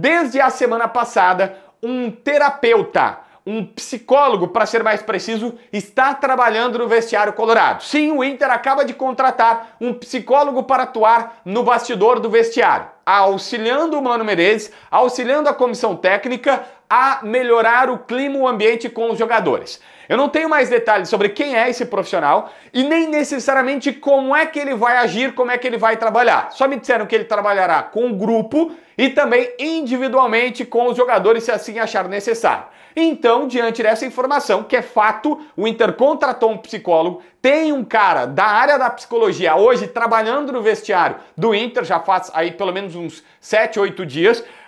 Desde a semana passada, um terapeuta, um psicólogo, para ser mais preciso, está trabalhando no vestiário colorado. Sim, o Inter acaba de contratar um psicólogo para atuar no bastidor do vestiário, auxiliando o Mano Menezes, auxiliando a comissão técnica a melhorar o clima, o ambiente com os jogadores. Eu não tenho mais detalhes sobre quem é esse profissional e nem necessariamente como é que ele vai agir, como é que ele vai trabalhar. Só me disseram que ele trabalhará com o grupo e também individualmente com os jogadores, se assim achar necessário. Então, diante dessa informação, que é fato, o Inter contratou um psicólogo, tem um cara da área da psicologia hoje trabalhando no vestiário do Inter, já faz aí pelo menos uns 7, 8 dias.